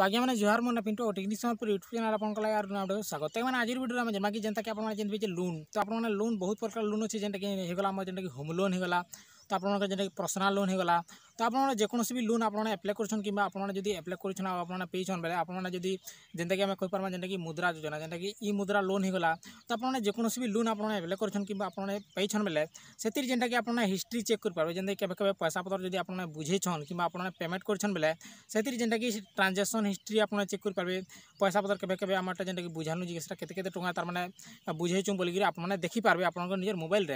ତ ଆଜ୍ଞା ମାନେ ଜୁହାର ମୋ ନା ପିଣ୍ଟୁ ଟିକନିକ ସମ୍ବଲପୁର ୟୁଟ୍ୟୁବ ଚ୍ୟାନେଲ ଆପଣଙ୍କ ଲାଗି ଆର ନୁଆଡ଼ ସ୍ୱାଗତ ତେ ମାନେ ଆଜିର ଭିଡ଼ିଓରେ ଆମେ ଯେମାକି ଯେନ୍ତାକି ଆପଣ ଯେମିତି ଯେ ଲୋନ୍ ତ ଆପଣମାନେ ଲୋନ୍ ବହୁତ ପ୍ରକାର ଲୋନ୍ ଅଛି ଯେନ୍ଟାକି ହେଇଗଲା ଆମର ଯେନ୍ଟାକି ହୋମ ଲୋନ୍ ହେଇଗଲା ତ ଆପଣଙ୍କର ଯେନ୍ଟାକି ପର୍ସନାଲ ଲୋନ୍ ହେଇଗଲା तो आपने जो भी लोन आपने एप्लाई करछन कि आपने जब एप्लाई करछन आ आपने पेछन बेले आपने जब जेनता कि हमें कोई परमा जेनता कि मुद्रा योजना जेनता कि ई मुद्रा लोन हेगला तो आपने जो भी लोन आपने एप्लाई करछन कि आपने पेछन बेले से जेनता कि आपने हिस्ट्री चेक कर पारे जेनता कि कभी पैसा पत्र जब आपने बुझेछन कि आपने पेमेंट करछन बेले से जेनता कि ट्रांजेक्शन हिस्ट्री आपने चेक कर पारे पैसा पत्र कभी कभी आम जेनता कि बुझानु जी से टाँगा तार मैंने बुझेछ बोलिक आपने देखिपारे आप मोबाइल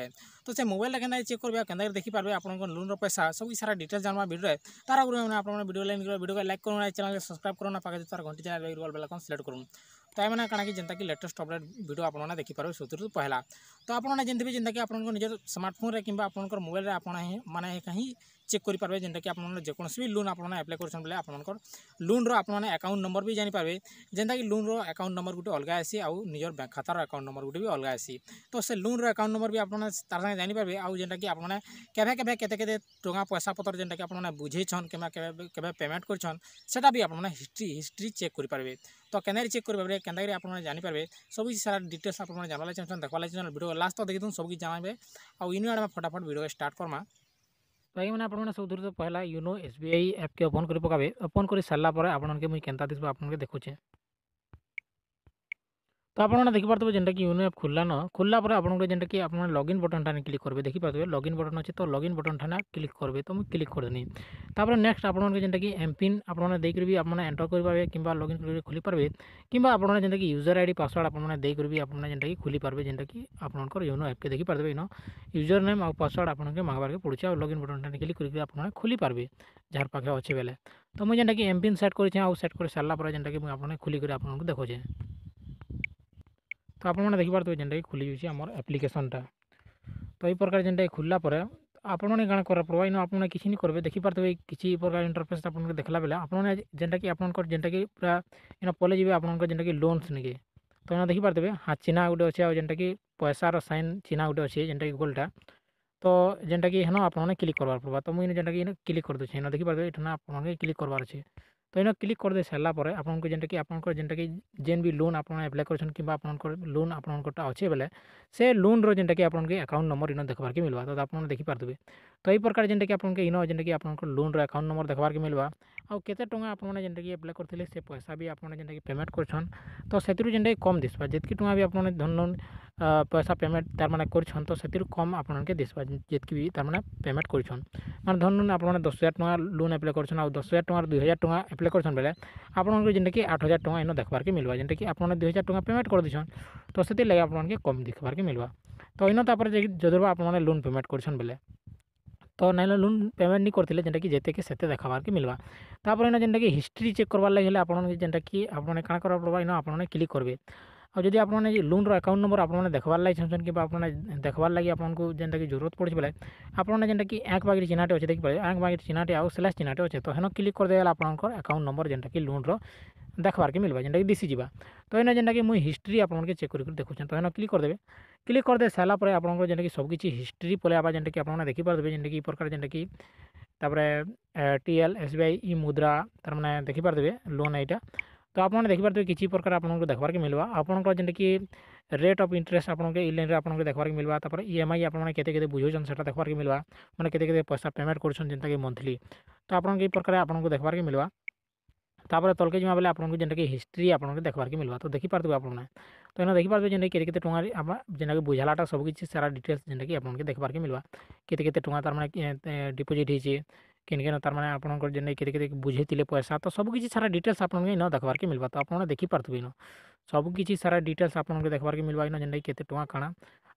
तो से मोबाइल के चेक करेंगे के देखिपारे आप लोन पैसा सब सारा डिटेल्स મારા વિડિઓ થાય તો આપણને વિડિયો લાઈક કરો વિડિયો લાઈક કરો ચેનલ સબ્સ્ક્રાઇબ કરો પાગ તો ઘંટી ચેનલ રિંગલ આઈકોન સિલેક્ટ કરો તો આ મે કને કે જનતા કી લેટેસ્ટ અપડેટ વિડિયો આપણને દેખી પર સુત પહેલા તો આપણને જનતા કી આપણને નિજર સ્માર્ટફોન રે કીબા આપણને મોબાઈલ રે આપણને મને કહી চেক করে যেটাকি আপনার যেকোনসি লোন আপনার আপ্লাই করছেন বেলে আপনার লোনর আপনার আকাউন্ট নম্বর বি জাঁপারে যেটাকি লোনর আকাউন্ট নম্বর গোটে অলগা আসি আজর ব্যাঙ্ক খাতার আকাউন্ট নম্বর গোটে বি অলগা আসি তো সে লোনর আকাউন্ট নম্বর বি আপনার তার সাথে জাঁপারে আউটাকি আপনার কেবে কেবে কেতে কেতে টঙ্কা পয়সা পত্র যেটাকি আপনার বুঝেছন কিংবা কেবে পেমেন্ট করছেন সেটা বি আপনার হিস্ট্রি হিস্ট্রি চেক করে তো কেনারি চেক করে কেনাকি আপনার জাঁপারে সব সারা ডিটেলস আপনার জানবার চাইছেন দেখবার চাইছেন ভিডিও লাস্ট তো দেখি সবকি জানাবে আউ ইনু আড়ে ফটাফট ভিডিও স্টার্ট করমা ଭାଇମାନେ ଆପଣମାନେ ସବୁଥିରୁ ତ ପହିଲା ୟୋନୋ ଏସ୍ ବି ଆଇ ଆପ୍କେ ଓପନ୍ କରି ପକାବେ ଓପନ୍ କରି ସାରିଲା ପରେ ଆପଣଙ୍କୁ ମୁଇଁ କେନ୍ତା ଦିଶବା ଆପଣଙ୍କୁ ଦେଖୁଛେ তো আপনার দেখিপারে যেটাকি ইউনো আপ খোলান খোলা পরে আপনার যেটাকি আপনার লগ ইন বটন ঠানে ক্লিক করবে দেখিপারে লগ ইন বটন অছে তো লগ ইন বটন ঠানে ক্লিক করবে তো মু ক্লিক করেনি তাপরে নেক্সট আপনার যেটাকি এমপিন আপনার দিয়ে বি আপনার এন্টর করে কিংবা লগ ইন করি খোলি পারবে কিংবা আপনার যেটাকি ইউজর আইডি পাসওয়ার্ড আপনার দিয়ে বি আপনার যেটাকি খোলি পারবে যেটাকি আপনার ইউনো আপকে দেখিপারে ইন ইউজর নেম আর পাসওয়ার্ড আপনাকে মাগবারকে পড়ছে আর লগ ইন বটন ঠানে ক্লিক করি আপনার খোলি পারবে যার পাখে অছে বেলে তো মু যেটাকি এমপিন সেট করেছি আর সেট করে সারা পরে যেটাকি আপনার খুলি করে আপনার দেখছে ତ ଆପଣମାନେ ଦେଖିପାରୁଥିବେ ଯେନ୍ଟାକି ଖୋଲିଯାଉଛେ ଆମର ଆପ୍ଲିକେସନ୍ଟା ତ ଏଇ ପ୍ରକାର ଯେନ୍ଟା ଖୋଲିଲା ପରେ ଆପଣମାନେ କାଣା କରା ପଡ଼ବା ଇନ ଆପଣମାନେ କିଛି ନି କରିବେ ଦେଖିପାରୁଥିବେ କିଛି ପ୍ରକାର ଇଣ୍ଟରଫେସ୍ ଆପଣଙ୍କୁ ଦେଖିଲା ବେଲେ ଆପଣମାନେ ଯେନ୍ଟାକି ଆପଣଙ୍କର ଯେନ୍ଟାକି ପୁରା ଇନ ପଲେ ଯିବେ ଆପଣଙ୍କର ଯେନ୍ଟାକି ଲୋନ୍ସ ନିକେ ତ ଇନ ଦେଖିପାରୁଥିବେ ହାତ ଚିହ୍ନା ଗୋଟେ ଅଛେ ଆଉ ଯେନ୍ଟାକି ପଏସାର ସାଇନ୍ ଚିହ୍ନା ଗୋଟେ ଅଛେ ଯେନ୍ଟାକି ଗୋଲ୍ଟା ତ ଯେନ୍ଟାକି ହେନ ଆପଣମାନେ କ୍ଲିକ୍ କରବାର୍ ପଡ଼ବା ତ ମୁଇଁ ଯେନ୍ଟାକି ଇନ କ୍ଲିକ୍ କରିଦେଉଛେ ଇନ ଦେଖିପାରୁଥିବେ ଇଠାନେ ଆପଣମାନକେ କ୍ଲିକ୍ କରବାର୍ ଅଛେ তো ଏନ କ୍ଲିକ୍ କରିଦେଇ ସାରିଲା ପରେ ଆପଣଙ୍କୁ ଯେନ୍ଟାକି ଆପଣଙ୍କର ଯେନ୍ଟାକି ଯେନ୍ ବି ଲୋନ୍ ଆପଣ ଆପ୍ଲାଏ କରିଛନ୍ତି କିମ୍ବା ଆପଣଙ୍କର ଲୋନ୍ ଆପଣଙ୍କରଟା ଅଛି ବେଲେ ସେ ଲୋନ୍ର ଯେନ୍ଟାକି ଆପଣଙ୍କୁ ଆକାଉଣ୍ଟ ନମ୍ବର ଇନ ଦେଖବାର୍କେ ମିଲ୍ବା ତ ଆପଣ ଦେଖିପାରୁଥିବେ ତ ଏଇ ପ୍ରକାର ଯେନ୍ଟାକି ଆପଣଙ୍କୁ ଇନ ଯେନ୍ଟାକି ଆପଣଙ୍କର ଲୋନ୍ର ଆକାଉଣ୍ଟ ନମ୍ବର ଦେଖବାର୍କେ ମିଲ୍ବା ଆଉ କେତେ ଟଙ୍କା ଆପଣମାନେ ଯେନ୍ଟାକି ଆପ୍ଲାଏ କରିଥିଲେ ସେ ପଇସା ବି ଆପଣମାନେ ଯେନ୍ଟାକି ପେମେଣ୍ଟ କରିଛନ୍ ତ ସେଥିରୁ ଯେନ୍ଟାକି କମ୍ ଦିଶବା ଯେତ୍କି ଟଙ୍କା ବି ଆପଣମାନେ ଧନ ଲୋନ୍ ପଇସା ପେମେଣ୍ଟ ତାରମାନେ କରିଛନ୍ ତ ସେଥିରୁ କମ୍ ଆପଣଙ୍କୁ ଦିଶବା ଯେତ୍କି ବି ତାରମାନେ ପେମେଣ୍ଟ କରିଛନ୍ ମାନେ ଧରନ୍ ଆପଣମାନେ ଦଶ ହଜାର ଟଙ୍କା ଲୋନ୍ ଆପ୍ଲାଏ କରିଛନ୍ ଆଉ ଦଶ ହଜାର ଟଙ୍କାରୁ ଦୁଇ ହଜାର ଟଙ୍କା ଆପ୍ଲାଏ କରିଛନ୍ ବେଲେ ଆପଣଙ୍କୁ ଯେନ୍ଟାକି ଆଠ ହଜାର ଟଙ୍କା ଇନ ଦେଖ୍ବାର୍କେ ମିଲ୍ବା ଯେନ୍ଟାକି ଆପଣମାନେ ଦୁଇ ହଜାର ଟଙ୍କା ପେମେଣ୍ଟ କରିଦେଇଛନ୍ ତ ସେଥିର୍ଲାଗି ଆପଣଙ୍କୁ କମ୍ ଦେଖ୍ବାର୍କେ ମିଲ୍ବା ତ ଇନ ତାପରେ ଯଦି ଆପଣମାନେ ଲୋନ୍ ପେମେଣ୍ଟ କରିଛନ୍ ବେଲେ तो नाइन लोन पेमेंट नहीं करते जेनटा कि जिते कि से देखाबार के मिलवा तापर इन जेनटा कि हिस्ट्री चेक करवार लगे आपन जेनटा कि आपने काण करवा पड़वा इन आपने क्लिक करेंगे અ જોદી આપણોને લોનરો એકાઉન્ટ નંબર આપણોને દેખવા લાઈ છન કે આપણોને દેખવા લાઈ આપણોને કો જનતા કે જરૂરત પડી ભલે આપણોને જનતા કે એક બાગી ચિનાટે ઓછે દેખ પડી આંગ બાગી ચિનાટે ઓ સ્લેશ ચિનાટે ઓછે તો હેનો ક્લિક કર દેલા આપણોનો એકાઉન્ટ નંબર જનતા કે લોનરો દેખવા કે મિલવા જનતા કે દિસી જીબા તો હેનો જનતા કે મહી હિસ્ટરી આપણોને ચેક કરી કરી દેખો છન તો હેનો ક્લિક કર દેવે ક્લિક કર દેસાલા પર આપણોનો જનતા કે સબ કીચી હિસ્ટરી પોલે આબા જનતા કે આપણોને દેખી પર દેવે જનતા કે પ્રકાર જનતા કે તાપરે T L S B E મુદ્રા તરમેને દેખી પર દેવે લોન આઈટા तो आप देखिए तो किसी प्रकार आपको देखा कि मिलवा आपंकर जेनटी रेट अफ इंटरेस्ट आपके इन लाइन आपको मिलवा तपर इम आई आपत के बुझौन से देखार मिलवा मैंने के पैसा पेमेंट करता मंथली तो आपके प्रकार आपको देखार के मिलवा तापर e तो तल्के जमा बेले आपको जेनटी हिस्ट्री आपको देखार मिलवा तो देख पार्थे तो आप तो इन्हें पार्थे जेनटी के टाँग जेनटा बुझालाटा सबकि सारा डिटेल्स जेनटा कि देखा देखार मिलवा के टाँग तार मैंने डिपोजिट होती किन किन तार मैंने आपन जे के बुझे थे पैसा तो सबकि सारा डिटेल्स आप देखार के मिलवा तो आप देखिपुरी न सबकि सारा डिटेल्स आप देखार के मिलवा जेनटा कितने टाँग कण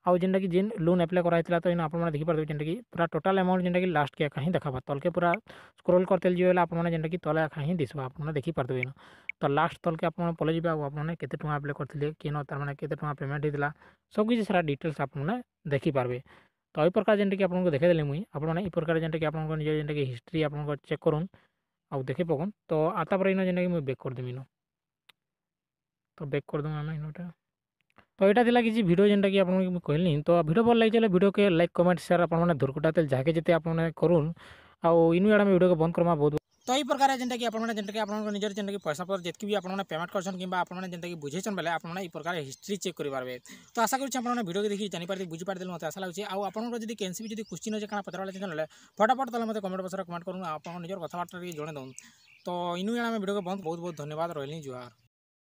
आउ जेनटा कि जेन लोन एप्लाई कराई थी तो इन आपने देखिपुर जेनटा कि पूरा टोटाल अमाउंट जेनटा कि लास्ट के अखा ही देखा तल्के पूरा स्क्रोल करते जी आपने जेनटा कि तले अखा ही दिशा आपने देखिपुरी न तो लास्ट तल्के आपने पलि जाए आपने के टाँग एप्लाई करते कि न तार मैंने के पेमेंट होता सबकि सारा डिटेल्स आपने देखिपारे ତ ଏଇ ପ୍ରକାର ଯେନ୍ଟାକି ଆପଣଙ୍କୁ ଦେଖେଇଦେଲି ମୁଇଁ ଆପଣ ଏଇ ପ୍ରକାର ଯେନ୍ଟାକି ଆପଣଙ୍କ ନିଜର ଯେନ୍ଟାକି ହିଷ୍ଟ୍ରି ଆପଣଙ୍କର ଚେକ୍ କରୁନ୍ ଆଉ ଦେଖେଇ ପକନ୍ ତ ଆ ତାପରେ ଇନ ଯେନ୍ଟାକି ମୁଇଁ ବେକ୍ କରିଦେମି ଇନ ତ ବେକ୍ କରିଦେମୁ ଆମେ ଇନଟା ତ ଏଇଟା ଥିଲା କିଛି ଭିଡ଼ିଓ ଯେନ୍ଟାକି ଆପଣଙ୍କୁ ମୁଇଁ କହିଲି ତ ଭିଡ଼ିଓ ଭଲ ଲାଗିଛି ହେଲେ ଭିଡ଼ିଓକେ ଲାଇକ୍ କମେଣ୍ଟ ସେୟାର ଆପଣମାନେ ଧୁରକୁଟା ତେଲ ଯାହାକେ ଯେତେ ଆପଣମାନେ କରୁନ୍ ଆଉ ଇନୁ ଇଆଡ଼େ ଆମେ ଭିଡ଼ିଓକେ ବନ୍ଦ କରମା ବହୁତ আই প্রকার আছে যে আমি যে আমি আপনার নিজের যে পয়সা পদের যত কি আপনি পেমেন্ট করছেন কিবা আপনি যে বোঝেছেন বলে আপনি এই প্রকার হিস্টরি চেক করি পারবে তো আশা করি আপনি ভিডিও দেখে জানি পারতে বুঝি পারতে আশা লাগে আৰু आपण যদি কেনসি যদি কোশ্চেন থাকে फटाफट তলমতে কমেন্ট বসা কমেন্ট করুন আপন নিজৰ কথা বাৰৰ জনা দন তো ইনু আমি ভিডিও বন্ধ বহুত বহুত ধন্যবাদ রইল নি জয়া